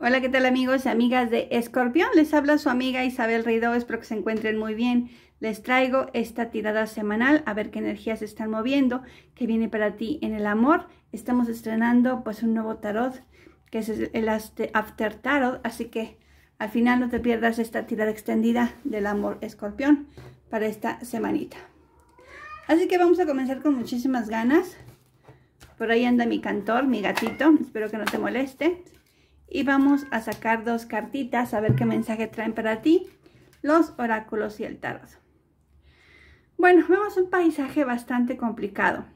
Hola, ¿qué tal amigos y amigas de Escorpión? Les habla su amiga Isabel Rido, espero que se encuentren muy bien. Les traigo esta tirada semanal a ver qué energías están moviendo, qué viene para ti en el amor. Estamos estrenando pues un nuevo tarot, que es el After Tarot, así que al final no te pierdas esta tirada extendida del amor Escorpión para esta semanita. Así que vamos a comenzar con muchísimas ganas. Por ahí anda mi cantor, mi gatito, espero que no te moleste y vamos a sacar dos cartitas a ver qué mensaje traen para ti los oráculos y el tarot. Bueno, vemos un paisaje bastante complicado.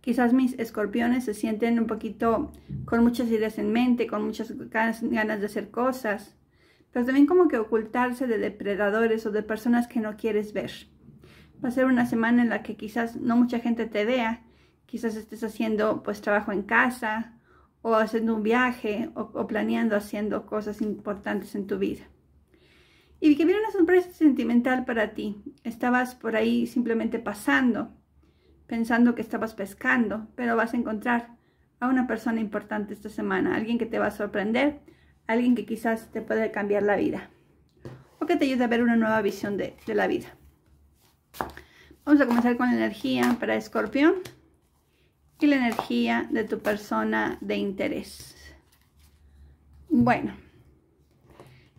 Quizás mis escorpiones se sienten un poquito con muchas ideas en mente, con muchas ganas de hacer cosas, pero también como que ocultarse de depredadores o de personas que no quieres ver. Va a ser una semana en la que quizás no mucha gente te vea, quizás estés haciendo pues trabajo en casa o haciendo un viaje o, planeando haciendo cosas importantes en tu vida. Y que viene una sorpresa sentimental para ti. Estabas por ahí simplemente pasando, pensando que estabas pescando, pero vas a encontrar a una persona importante esta semana, alguien que te va a sorprender, alguien que quizás te puede cambiar la vida o que te ayude a ver una nueva visión de, la vida. Vamos a comenzar con la energía para escorpión la energía de tu persona de interés. Bueno,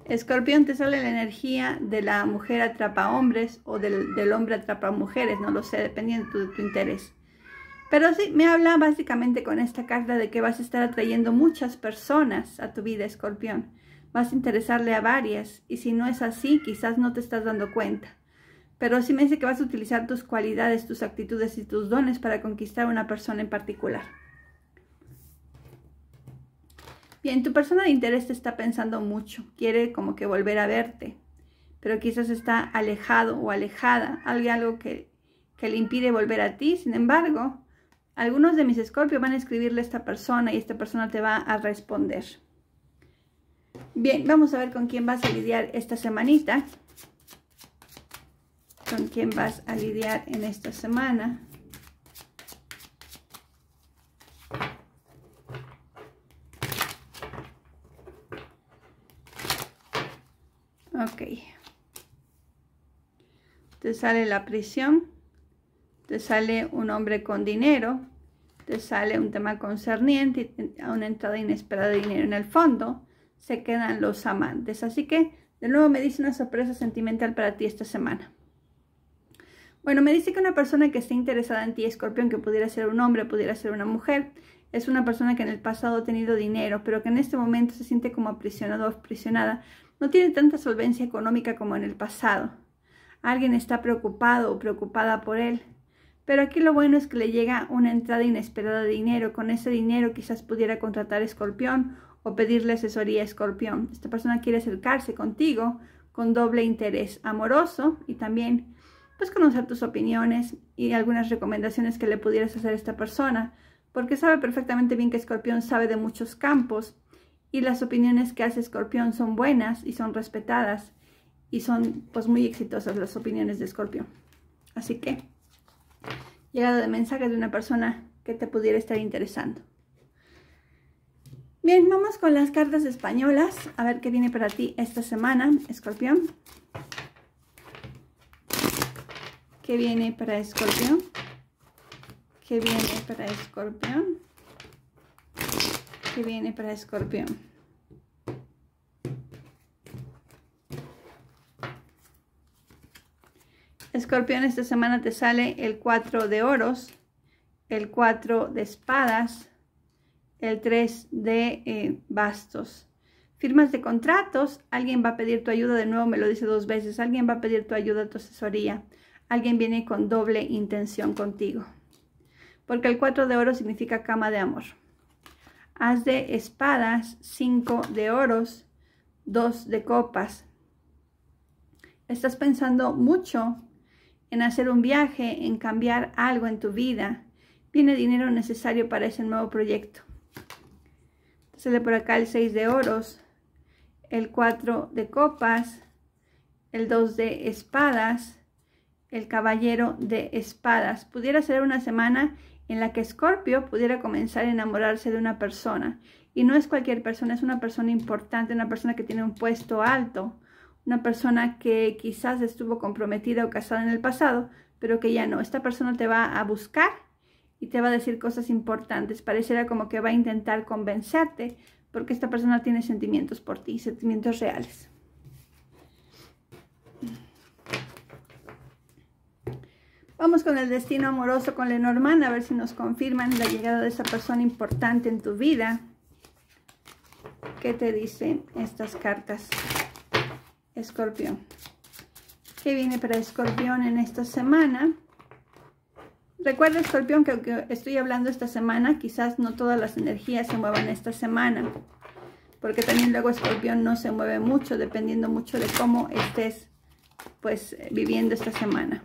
escorpión te sale la energía de la mujer atrapa hombres o del, hombre atrapa mujeres, no lo sé, dependiendo de tu, interés. Pero sí, me habla básicamente con esta carta de que vas a estar atrayendo muchas personas a tu vida, escorpión. Vas a interesarle a varias y si no es así, quizás no te estás dando cuenta pero sí me dice que vas a utilizar tus cualidades, tus actitudes y tus dones para conquistar a una persona en particular. Bien, tu persona de interés te está pensando mucho, quiere como que volver a verte, pero quizás está alejado o alejada, algo que, que le impide volver a ti. Sin embargo, algunos de mis escorpios van a escribirle a esta persona y esta persona te va a responder. Bien, vamos a ver con quién vas a lidiar esta semanita con quién vas a lidiar en esta semana. Ok. Te sale la prisión, te sale un hombre con dinero, te sale un tema concerniente a eh, una entrada inesperada de dinero en el fondo, se quedan los amantes. Así que, de nuevo, me dice una sorpresa sentimental para ti esta semana. Bueno, me dice que una persona que esté interesada en ti, escorpión, que pudiera ser un hombre, pudiera ser una mujer, es una persona que en el pasado ha tenido dinero, pero que en este momento se siente como aprisionado o aprisionada. No tiene tanta solvencia económica como en el pasado. Alguien está preocupado o preocupada por él. Pero aquí lo bueno es que le llega una entrada inesperada de dinero. Con ese dinero quizás pudiera contratar a escorpión o pedirle asesoría a escorpión. Esta persona quiere acercarse contigo con doble interés amoroso y también pues conocer tus opiniones y algunas recomendaciones que le pudieras hacer a esta persona, porque sabe perfectamente bien que Escorpión sabe de muchos campos y las opiniones que hace Escorpión son buenas y son respetadas y son pues muy exitosas las opiniones de Escorpión. Así que, llegado de mensajes de una persona que te pudiera estar interesando. Bien, vamos con las cartas españolas, a ver qué viene para ti esta semana, Escorpión que viene para escorpión, Qué viene para escorpión, que viene para escorpión. Escorpión, esta semana te sale el 4 de oros, el 4 de espadas, el 3 de eh, bastos firmas de contratos, alguien va a pedir tu ayuda, de nuevo me lo dice dos veces, alguien va a pedir tu ayuda, tu asesoría alguien viene con doble intención contigo. Porque el 4 de oro significa cama de amor. Haz de espadas, 5 de oros, 2 de copas. Estás pensando mucho en hacer un viaje, en cambiar algo en tu vida. Viene dinero necesario para ese nuevo proyecto. le por acá el 6 de oros, el 4 de copas, el 2 de espadas, el Caballero de Espadas. Pudiera ser una semana en la que Scorpio pudiera comenzar a enamorarse de una persona. Y no es cualquier persona, es una persona importante, una persona que tiene un puesto alto, una persona que quizás estuvo comprometida o casada en el pasado, pero que ya no. Esta persona te va a buscar y te va a decir cosas importantes. Pareciera como que va a intentar convencerte porque esta persona tiene sentimientos por ti, sentimientos reales. Vamos con el destino amoroso con Lenormand, a ver si nos confirman la llegada de esa persona importante en tu vida. ¿Qué te dicen estas cartas? Escorpión. ¿Qué viene para Escorpión en esta semana? Recuerda, Escorpión, que aunque estoy hablando esta semana, quizás no todas las energías se muevan esta semana. Porque también luego Escorpión no se mueve mucho, dependiendo mucho de cómo estés pues viviendo esta semana.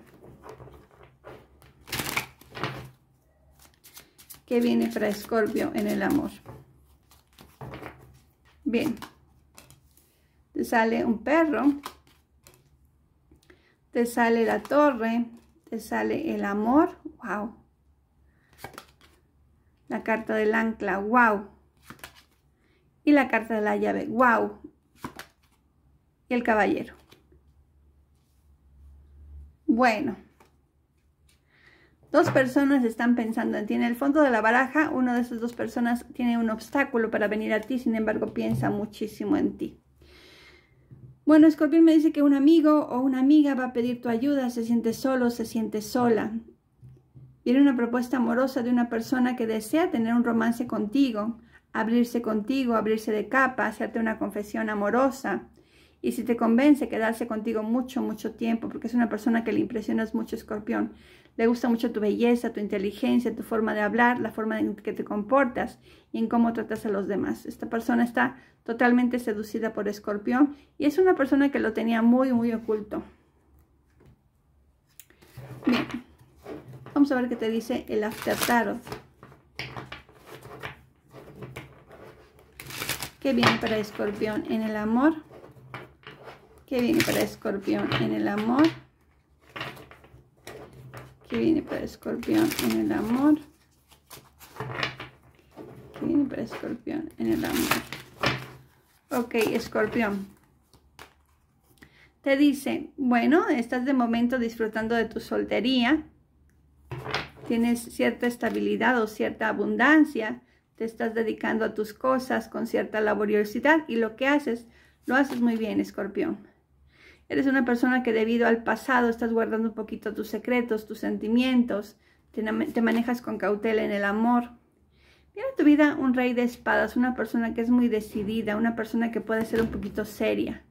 que viene para Escorpio en el amor. Bien. Te sale un perro. Te sale la torre. Te sale el amor. ¡Wow! La carta del ancla. ¡Wow! Y la carta de la llave. ¡Wow! Y el caballero. Bueno. Dos personas están pensando en ti. En el fondo de la baraja, una de esas dos personas tiene un obstáculo para venir a ti, sin embargo, piensa muchísimo en ti. Bueno, Escorpión me dice que un amigo o una amiga va a pedir tu ayuda, se siente solo, se siente sola. Viene una propuesta amorosa de una persona que desea tener un romance contigo, abrirse contigo, abrirse de capa, hacerte una confesión amorosa. Y si te convence quedarse contigo mucho, mucho tiempo, porque es una persona que le impresionas mucho, escorpión. Le gusta mucho tu belleza, tu inteligencia, tu forma de hablar, la forma en que te comportas y en cómo tratas a los demás. Esta persona está totalmente seducida por escorpión y es una persona que lo tenía muy, muy oculto. Bien, vamos a ver qué te dice el After ¿Qué bien para escorpión en el amor? ¿Qué viene para escorpión en el amor ¿Qué viene para escorpión en el amor ¿Qué viene para escorpión en el amor ok escorpión te dice bueno estás de momento disfrutando de tu soltería tienes cierta estabilidad o cierta abundancia te estás dedicando a tus cosas con cierta laboriosidad y lo que haces lo haces muy bien escorpión Eres una persona que debido al pasado estás guardando un poquito tus secretos, tus sentimientos, te, manejas con cautela en el amor. Viene a tu vida un rey de espadas, una persona que es muy decidida, una persona que puede ser un poquito seria,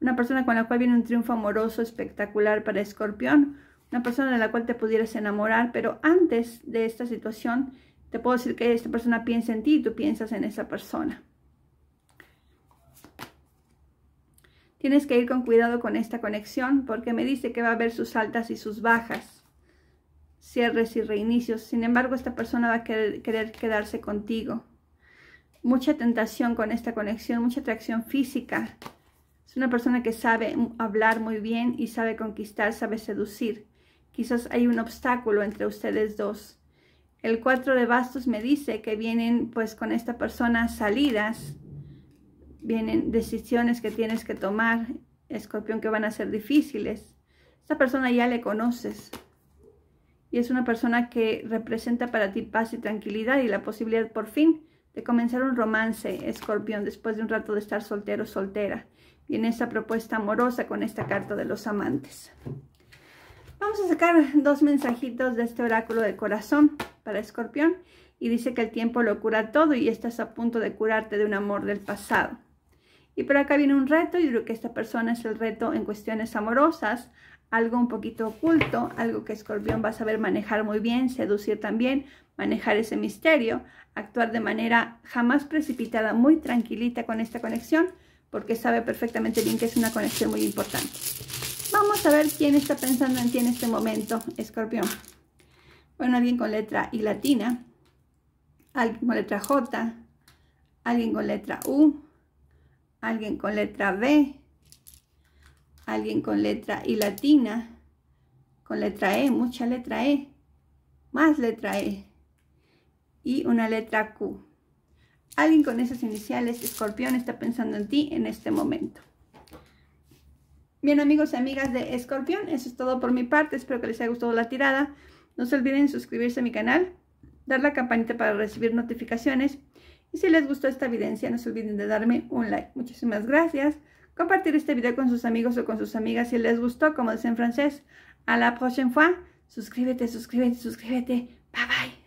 una persona con la cual viene un triunfo amoroso espectacular para Escorpión, una persona de la cual te pudieras enamorar, pero antes de esta situación te puedo decir que esta persona piensa en ti y tú piensas en esa persona. Tienes que ir con cuidado con esta conexión porque me dice que va a haber sus altas y sus bajas, cierres y reinicios. Sin embargo, esta persona va a querer, quedarse contigo. Mucha tentación con esta conexión, mucha atracción física. Es una persona que sabe hablar muy bien y sabe conquistar, sabe seducir. Quizás hay un obstáculo entre ustedes dos. El cuatro de bastos me dice que vienen pues con esta persona salidas, vienen decisiones que tienes que tomar, escorpión, que van a ser difíciles. Esta persona ya le conoces. Y es una persona que representa para ti paz y tranquilidad y la posibilidad por fin de comenzar un romance, escorpión, después de un rato de estar soltero soltera. Viene esta propuesta amorosa con esta carta de los amantes. Vamos a sacar dos mensajitos de este oráculo de corazón para escorpión. Y dice que el tiempo lo cura todo y estás a punto de curarte de un amor del pasado. Y por acá viene un reto, yo creo que esta persona es el reto en cuestiones amorosas, algo un poquito oculto, algo que Escorpión va a saber manejar muy bien, seducir también, manejar ese misterio, actuar de manera jamás precipitada, muy tranquilita con esta conexión, porque sabe perfectamente bien que es una conexión muy importante. Vamos a ver quién está pensando en ti en este momento, Escorpión. Bueno, alguien con letra I latina, alguien con letra J, alguien con letra U, alguien con letra B, alguien con letra I latina, con letra E, mucha letra E, más letra E y una letra Q. Alguien con esas iniciales, escorpión, está pensando en ti en este momento. Bien amigos y amigas de Escorpión, eso es todo por mi parte, espero que les haya gustado la tirada. No se olviden suscribirse a mi canal, dar la campanita para recibir notificaciones y si les gustó esta evidencia, no se olviden de darme un like. Muchísimas gracias. Compartir este video con sus amigos o con sus amigas si les gustó, como dicen en francés. A la prochaine fois. Suscríbete, suscríbete, suscríbete. Bye bye.